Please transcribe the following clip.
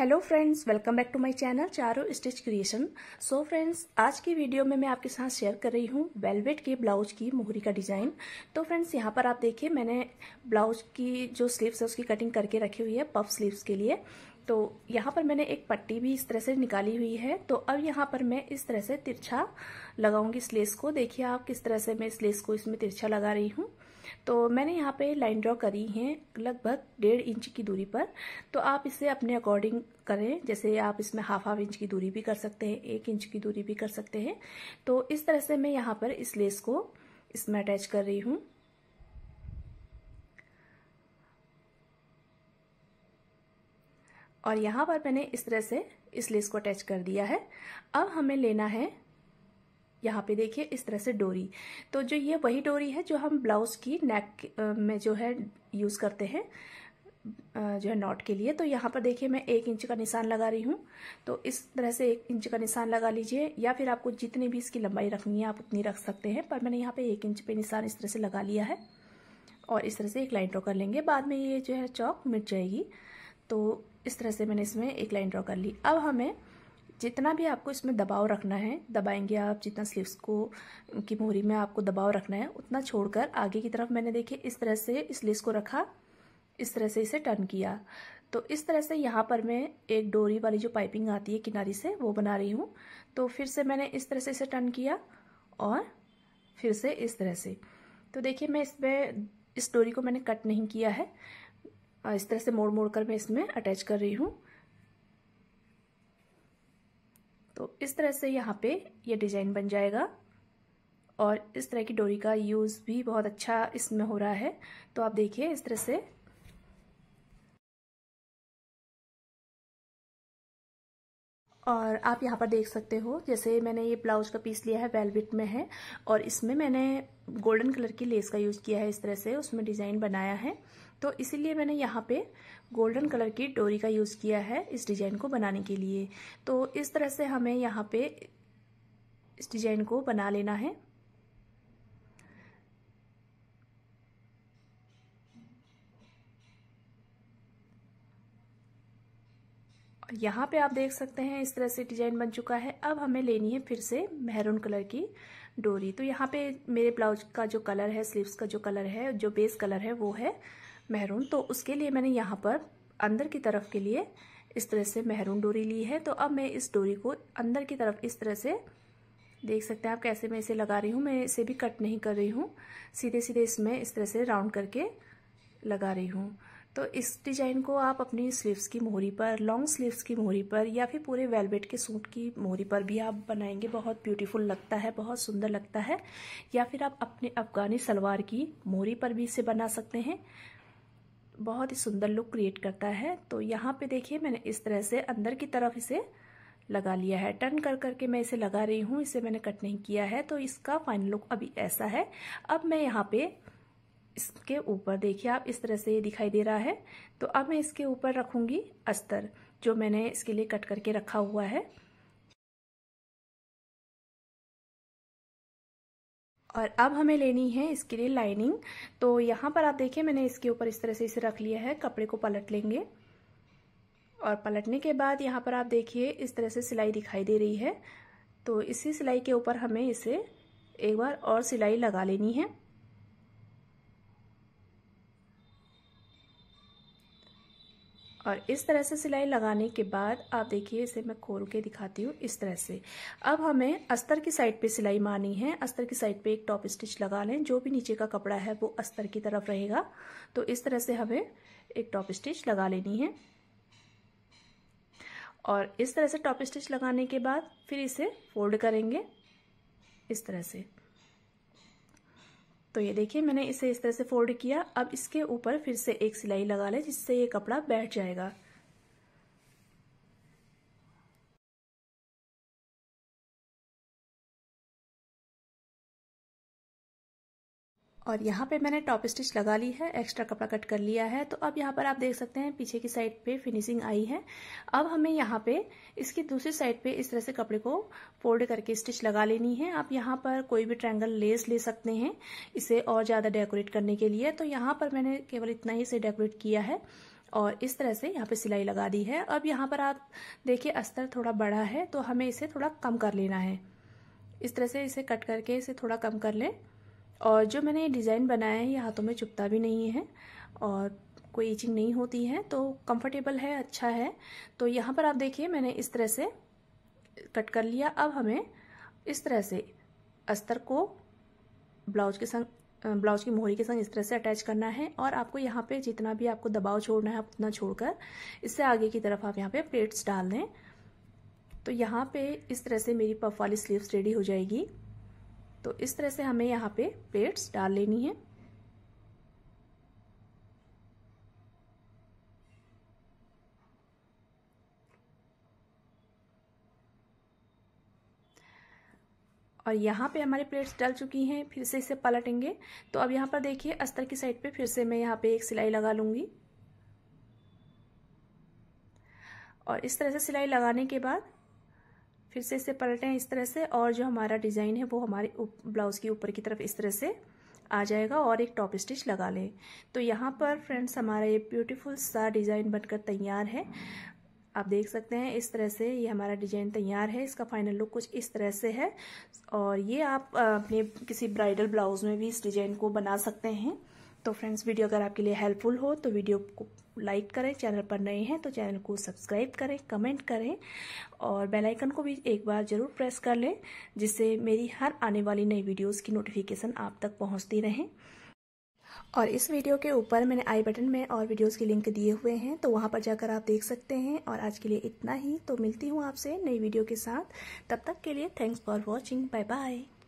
hello friends welcome back to my channel चारो stitch creation so friends आज की video में मैं आपके साथ शेयर कर रही हूँ वेलवेट के ब्लाउज की मोहरी का डिज़ाइन तो फ्रेंड्स यहाँ पर आप देखिए मैंने ब्लाउज की जो स्लीव्स है उसकी कटिंग करके रखी हुई है पफ स्लीव्स के लिए तो यहाँ पर मैंने एक पट्टी भी इस तरह से निकाली हुई है तो अब यहाँ पर मैं इस तरह से तिरछा लगाऊंगी स्लेस को देखिए आप किस तरह से मैं स्लेस को इसमें तिरछा लगा रही हूँ तो मैंने यहाँ पे लाइन ड्रॉ करी है लगभग डेढ़ इंच की दूरी पर तो आप इसे अपने अकॉर्डिंग करें जैसे आप इसमें हाफ हाफ इंच की दूरी भी कर सकते हैं एक इंच की दूरी भी कर सकते हैं तो इस तरह से मैं यहाँ पर इस लेस को इसमें अटैच कर रही हूँ और यहाँ पर मैंने इस तरह से इस लेस को अटैच कर दिया है अब हमें लेना है यहाँ पे देखिए इस तरह से डोरी तो जो ये वही डोरी है जो हम ब्लाउज की नेक में जो है यूज़ करते हैं जो है नॉट के लिए तो यहाँ पर देखिए मैं एक इंच का निशान लगा रही हूँ तो इस तरह से एक इंच का निशान लगा लीजिए या फिर आपको जितनी भी इसकी लंबाई रखनी है आप उतनी रख सकते हैं पर मैंने यहाँ पे एक इंच पे निशान इस तरह से लगा लिया है और इस तरह से एक लाइन ड्रॉ कर लेंगे बाद में ये जो है चौक मिट जाएगी तो इस तरह से मैंने इसमें एक लाइन ड्रॉ कर ली अब हमें जितना भी आपको इसमें दबाव रखना है दबाएंगे आप जितना स्लीव्स को की मोहरी में आपको दबाव रखना है उतना छोड़कर आगे की तरफ मैंने देखिए इस तरह से स्लीव्स को रखा इस तरह से इसे टर्न किया तो इस तरह से यहाँ पर मैं एक डोरी वाली जो पाइपिंग आती है किनारी से वो बना रही हूँ तो फिर से मैंने इस तरह से इसे टर्न किया और फिर से इस तरह से तो देखिए मैं इसमें इस डोरी को मैंने कट नहीं किया है इस तरह से मोड़ मोड़ कर मैं इसमें अटैच कर रही हूँ इस तरह से यहाँ पे ये डिज़ाइन बन जाएगा और इस तरह की डोरी का यूज़ भी बहुत अच्छा इसमें हो रहा है तो आप देखिए इस तरह से और आप यहाँ पर देख सकते हो जैसे मैंने ये ब्लाउज का पीस लिया है वेलवेट में है और इसमें मैंने गोल्डन कलर की लेस का यूज़ किया है इस तरह से उसमें डिज़ाइन बनाया है तो इसीलिए मैंने यहाँ पे गोल्डन कलर की डोरी का यूज़ किया है इस डिज़ाइन को बनाने के लिए तो इस तरह से हमें यहाँ पे इस डिज़ाइन को बना लेना है यहाँ पे आप देख सकते हैं इस तरह से डिजाइन बन चुका है अब हमें लेनी है फिर से मेहरून कलर की डोरी तो यहाँ पे मेरे ब्लाउज का जो कलर है स्लीव्स का जो कलर है जो बेस कलर है वो है महरून तो उसके लिए मैंने यहाँ पर अंदर की तरफ के लिए इस तरह से महरून डोरी ली है तो अब मैं इस डोरी को अंदर की तरफ इस तरह से देख सकते हैं आप कैसे मैं इसे लगा रही हूँ मैं इसे भी कट नहीं कर रही हूँ सीधे सीधे इसमें इस तरह से राउंड करके लगा रही हूँ तो इस डिजाइन को आप अपनी स्लीव्स की मोहरी पर लॉन्ग स्लीव्स की मोहरी पर या फिर पूरे वेलवेट के सूट की मोहरी पर भी आप बनाएंगे बहुत ब्यूटीफुल लगता है बहुत सुंदर लगता है या फिर आप अपने अफगानी सलवार की मोहरी पर भी इसे बना सकते हैं बहुत ही सुंदर लुक क्रिएट करता है तो यहाँ पे देखिए मैंने इस तरह से अंदर की तरफ इसे लगा लिया है टर्न कर करके मैं इसे लगा रही हूँ इसे मैंने कट नहीं किया है तो इसका फाइनल लुक अभी ऐसा है अब मैं यहाँ पे इसके ऊपर देखिए आप इस तरह से ये दिखाई दे रहा है तो अब मैं इसके ऊपर रखूंगी अस्तर जो मैंने इसके लिए कट करके रखा हुआ है और अब हमें लेनी है इसके लिए लाइनिंग तो यहाँ पर आप देखिए मैंने इसके ऊपर इस तरह से इसे रख लिया है कपड़े को पलट लेंगे और पलटने के बाद यहाँ पर आप देखिए इस तरह से सिलाई दिखाई दे रही है तो इसी सिलाई के ऊपर हमें इसे एक बार और सिलाई लगा लेनी है और इस तरह से सिलाई लगाने के बाद आप देखिए इसे मैं खोल के दिखाती हूँ इस तरह से अब हमें अस्तर की साइड पे सिलाई मारनी है अस्तर की साइड पे एक टॉप स्टिच लगा लें जो भी नीचे का कपड़ा है वो अस्तर की तरफ रहेगा तो इस तरह से हमें एक टॉप स्टिच लगा लेनी है और इस तरह से टॉप स्टिच लगाने के बाद फिर इसे फोल्ड करेंगे इस तरह से तो ये देखिए मैंने इसे इस तरह से फोल्ड किया अब इसके ऊपर फिर से एक सिलाई लगा ले जिससे ये कपड़ा बैठ जाएगा और यहाँ पे मैंने टॉप स्टिच लगा ली है एक्स्ट्रा कपड़ा कट कर लिया है तो अब यहाँ पर आप देख सकते हैं पीछे की साइड पे फिनिशिंग आई है अब हमें यहाँ पे इसकी दूसरी साइड पे इस तरह से कपड़े को फोल्ड करके स्टिच लगा लेनी है आप यहाँ पर कोई भी ट्रायंगल लेस ले सकते हैं इसे और ज़्यादा डेकोरेट करने के लिए तो यहाँ पर मैंने केवल इतना ही इसे डेकोरेट किया है और इस तरह से यहाँ पे सिलाई लगा दी है अब यहाँ पर आप देखिए अस्तर थोड़ा बड़ा है तो हमें इसे थोड़ा कम कर लेना है इस तरह से इसे कट करके इसे थोड़ा कम कर लें और जो मैंने ये डिज़ाइन बनाया है ये हाथों में चुपता भी नहीं है और कोई ईचिंग नहीं होती है तो कंफर्टेबल है अच्छा है तो यहाँ पर आप देखिए मैंने इस तरह से कट कर लिया अब हमें इस तरह से अस्तर को ब्लाउज के संग ब्लाउज की मोहरी के संग इस तरह से अटैच करना है और आपको यहाँ पे जितना भी आपको दबाव छोड़ना है आप उतना छोड़कर इससे आगे की तरफ आप यहाँ पे प्लेट्स डाल दें तो यहाँ पे इस तरह से मेरी पफ वाली स्लीव्स रेडी हो जाएगी तो इस तरह से हमें यहाँ पे प्लेट्स डाल लेनी है और यहाँ पे हमारी प्लेट्स डल चुकी हैं फिर से इसे पलटेंगे तो अब यहाँ पर देखिए अस्तर की साइड पे फिर से मैं यहाँ पे एक सिलाई लगा लूँगी और इस तरह से सिलाई लगाने के बाद फिर से इसे पलटें इस तरह से और जो हमारा डिज़ाइन है वो हमारे ब्लाउज़ के ऊपर की तरफ इस तरह से आ जाएगा और एक टॉप स्टिच लगा लें तो यहाँ पर फ्रेंड्स हमारा ये ब्यूटीफुल सा डिज़ाइन बनकर तैयार है आप देख सकते हैं इस तरह से ये हमारा डिजाइन तैयार है इसका फाइनल लुक कुछ इस तरह से है और ये आप अपने किसी ब्राइडल ब्लाउज़ में भी इस डिजाइन को बना सकते हैं तो फ्रेंड्स वीडियो अगर आपके लिए हेल्पफुल हो तो वीडियो को लाइक करें चैनल पर नए हैं तो चैनल को सब्सक्राइब करें कमेंट करें और बेल आइकन को भी एक बार ज़रूर प्रेस कर लें जिससे मेरी हर आने वाली नई वीडियोस की नोटिफिकेशन आप तक पहुंचती रहें और इस वीडियो के ऊपर मैंने आई बटन में और वीडियोस के लिंक दिए हुए हैं तो वहां पर जाकर आप देख सकते हैं और आज के लिए इतना ही तो मिलती हूँ आपसे नई वीडियो के साथ तब तक के लिए thanks for watching bye bye